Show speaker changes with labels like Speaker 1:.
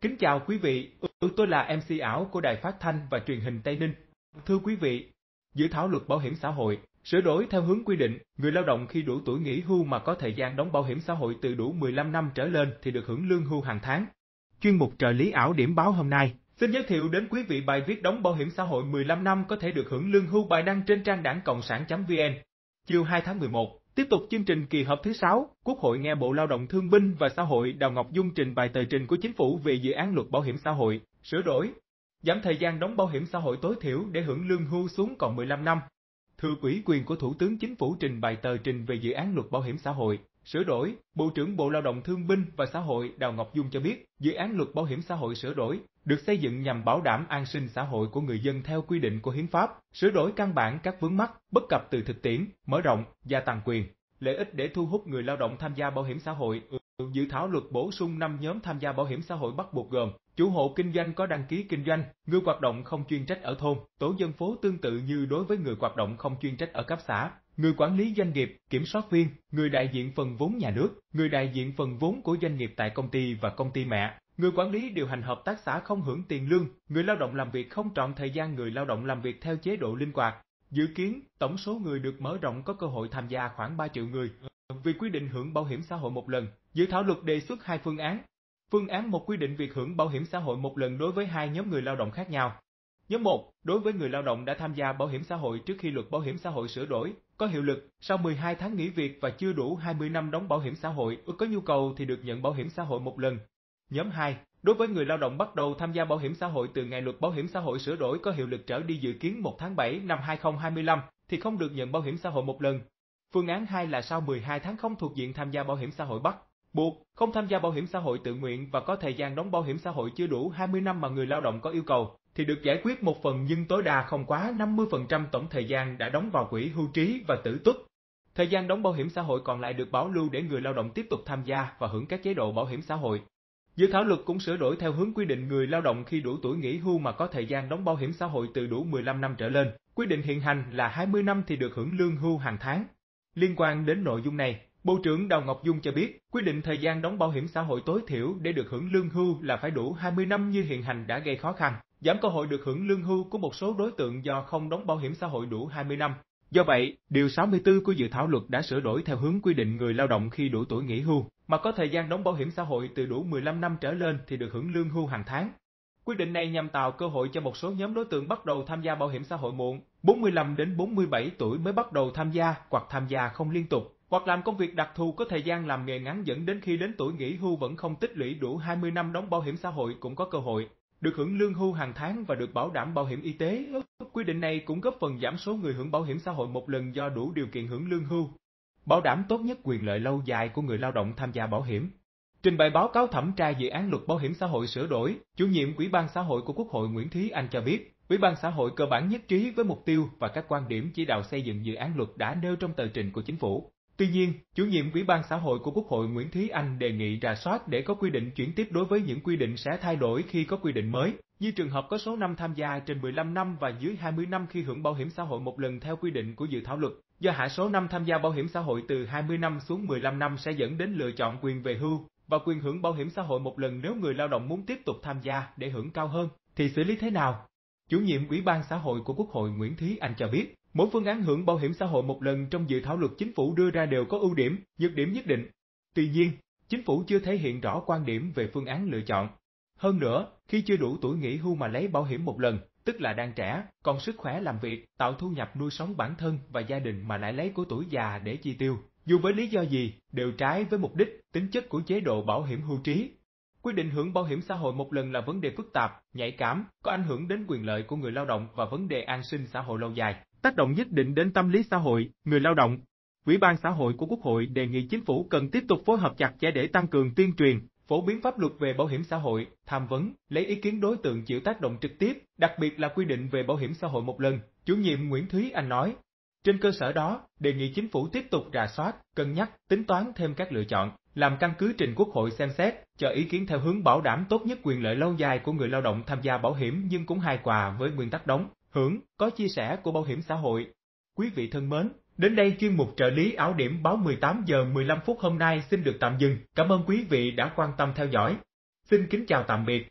Speaker 1: Kính chào quý vị, tôi là MC ảo của Đài Phát Thanh và Truyền hình Tây Ninh. Thưa quý vị, dự thảo luật bảo hiểm xã hội sửa đổi theo hướng quy định, người lao động khi đủ tuổi nghỉ hưu mà có thời gian đóng bảo hiểm xã hội từ đủ 15 năm trở lên thì được hưởng lương hưu hàng tháng. Chuyên mục trợ lý ảo điểm báo hôm nay Xin giới thiệu đến quý vị bài viết đóng bảo hiểm xã hội 15 năm có thể được hưởng lương hưu bài đăng trên trang đảng cộng sản.vn. Chiều 2 tháng 11, Tiếp tục chương trình kỳ họp thứ 6, Quốc hội nghe Bộ Lao động Thương binh và Xã hội Đào Ngọc Dung trình bày tờ trình của chính phủ về dự án luật bảo hiểm xã hội, sửa đổi, giảm thời gian đóng bảo hiểm xã hội tối thiểu để hưởng lương hưu xuống còn 15 năm. Thư ủy quyền của Thủ tướng Chính phủ trình bày tờ trình về dự án luật bảo hiểm xã hội, sửa đổi, Bộ trưởng Bộ Lao động Thương binh và Xã hội Đào Ngọc Dung cho biết, dự án luật bảo hiểm xã hội sửa đổi được xây dựng nhằm bảo đảm an sinh xã hội của người dân theo quy định của hiến pháp, sửa đổi căn bản các vướng mắc, bất cập từ thực tiễn, mở rộng, gia tăng quyền Lợi ích để thu hút người lao động tham gia bảo hiểm xã hội. Dự thảo luật bổ sung 5 nhóm tham gia bảo hiểm xã hội bắt buộc gồm chủ hộ kinh doanh có đăng ký kinh doanh, người hoạt động không chuyên trách ở thôn, tổ dân phố tương tự như đối với người hoạt động không chuyên trách ở cấp xã, người quản lý doanh nghiệp, kiểm soát viên, người đại diện phần vốn nhà nước, người đại diện phần vốn của doanh nghiệp tại công ty và công ty mẹ, người quản lý điều hành hợp tác xã không hưởng tiền lương, người lao động làm việc không trọn thời gian người lao động làm việc theo chế độ linh hoạt, Dự kiến, tổng số người được mở rộng có cơ hội tham gia khoảng 3 triệu người. Vì quy định hưởng bảo hiểm xã hội một lần, dự thảo luật đề xuất hai phương án. Phương án một quy định việc hưởng bảo hiểm xã hội một lần đối với hai nhóm người lao động khác nhau. Nhóm 1, đối với người lao động đã tham gia bảo hiểm xã hội trước khi luật bảo hiểm xã hội sửa đổi, có hiệu lực sau 12 tháng nghỉ việc và chưa đủ 20 năm đóng bảo hiểm xã hội, có nhu cầu thì được nhận bảo hiểm xã hội một lần. Nhóm 2. Đối với người lao động bắt đầu tham gia bảo hiểm xã hội từ ngày luật bảo hiểm xã hội sửa đổi có hiệu lực trở đi dự kiến 1 tháng 7 năm 2025 thì không được nhận bảo hiểm xã hội một lần. Phương án 2 là sau 12 tháng không thuộc diện tham gia bảo hiểm xã hội bắt, buộc không tham gia bảo hiểm xã hội tự nguyện và có thời gian đóng bảo hiểm xã hội chưa đủ 20 năm mà người lao động có yêu cầu thì được giải quyết một phần nhưng tối đa không quá 50% tổng thời gian đã đóng vào quỹ hưu trí và tử tuất. Thời gian đóng bảo hiểm xã hội còn lại được bảo lưu để người lao động tiếp tục tham gia và hưởng các chế độ bảo hiểm xã hội Dự thảo luật cũng sửa đổi theo hướng quy định người lao động khi đủ tuổi nghỉ hưu mà có thời gian đóng bảo hiểm xã hội từ đủ 15 năm trở lên. Quy định hiện hành là 20 năm thì được hưởng lương hưu hàng tháng. Liên quan đến nội dung này, Bộ trưởng Đào Ngọc Dung cho biết, quy định thời gian đóng bảo hiểm xã hội tối thiểu để được hưởng lương hưu là phải đủ 20 năm như hiện hành đã gây khó khăn, giảm cơ hội được hưởng lương hưu của một số đối tượng do không đóng bảo hiểm xã hội đủ 20 năm. Do vậy, Điều 64 của dự thảo luật đã sửa đổi theo hướng quy định người lao động khi đủ tuổi nghỉ hưu, mà có thời gian đóng bảo hiểm xã hội từ đủ 15 năm trở lên thì được hưởng lương hưu hàng tháng. Quyết định này nhằm tạo cơ hội cho một số nhóm đối tượng bắt đầu tham gia bảo hiểm xã hội muộn, 45 đến 47 tuổi mới bắt đầu tham gia hoặc tham gia không liên tục, hoặc làm công việc đặc thù có thời gian làm nghề ngắn dẫn đến khi đến tuổi nghỉ hưu vẫn không tích lũy đủ 20 năm đóng bảo hiểm xã hội cũng có cơ hội được hưởng lương hưu hàng tháng và được bảo đảm bảo hiểm y tế quy định này cũng góp phần giảm số người hưởng bảo hiểm xã hội một lần do đủ điều kiện hưởng lương hưu, bảo đảm tốt nhất quyền lợi lâu dài của người lao động tham gia bảo hiểm. Trình bày báo cáo thẩm tra dự án luật bảo hiểm xã hội sửa đổi, chủ nhiệm Ủy ban xã hội của Quốc hội Nguyễn Thí Anh cho biết, Ủy ban xã hội cơ bản nhất trí với mục tiêu và các quan điểm chỉ đạo xây dựng dự án luật đã nêu trong tờ trình của chính phủ. Tuy nhiên, chủ nhiệm Ủy ban xã hội của Quốc hội Nguyễn Thí Anh đề nghị rà soát để có quy định chuyển tiếp đối với những quy định sẽ thay đổi khi có quy định mới. Như trường hợp có số năm tham gia trên 15 năm và dưới 20 năm khi hưởng bảo hiểm xã hội một lần theo quy định của dự thảo luật, do hạ số năm tham gia bảo hiểm xã hội từ 20 năm xuống 15 năm sẽ dẫn đến lựa chọn quyền về hưu và quyền hưởng bảo hiểm xã hội một lần nếu người lao động muốn tiếp tục tham gia để hưởng cao hơn, thì xử lý thế nào? Chủ nhiệm Ủy ban xã hội của Quốc hội Nguyễn Thúy Anh cho biết, mỗi phương án hưởng bảo hiểm xã hội một lần trong dự thảo luật chính phủ đưa ra đều có ưu điểm, nhược điểm nhất định. Tuy nhiên, chính phủ chưa thể hiện rõ quan điểm về phương án lựa chọn hơn nữa, khi chưa đủ tuổi nghỉ hưu mà lấy bảo hiểm một lần, tức là đang trẻ, còn sức khỏe làm việc, tạo thu nhập nuôi sống bản thân và gia đình mà lại lấy của tuổi già để chi tiêu, dù với lý do gì, đều trái với mục đích, tính chất của chế độ bảo hiểm hưu trí. quyết định hưởng bảo hiểm xã hội một lần là vấn đề phức tạp, nhạy cảm, có ảnh hưởng đến quyền lợi của người lao động và vấn đề an sinh xã hội lâu dài, tác động nhất định đến tâm lý xã hội, người lao động. Ủy ban xã hội của Quốc hội đề nghị chính phủ cần tiếp tục phối hợp chặt chẽ để tăng cường tuyên truyền, phổ biến pháp luật về bảo hiểm xã hội, tham vấn, lấy ý kiến đối tượng chịu tác động trực tiếp, đặc biệt là quy định về bảo hiểm xã hội một lần, chủ nhiệm Nguyễn Thúy Anh nói. Trên cơ sở đó, đề nghị chính phủ tiếp tục rà soát, cân nhắc, tính toán thêm các lựa chọn, làm căn cứ trình Quốc hội xem xét, cho ý kiến theo hướng bảo đảm tốt nhất quyền lợi lâu dài của người lao động tham gia bảo hiểm nhưng cũng hài hòa với nguyên tắc đóng, hưởng, có chia sẻ của bảo hiểm xã hội. Quý vị thân mến, Đến đây chuyên mục trợ lý áo điểm báo 18 giờ 15 phút hôm nay xin được tạm dừng. Cảm ơn quý vị đã quan tâm theo dõi. Xin kính chào tạm biệt.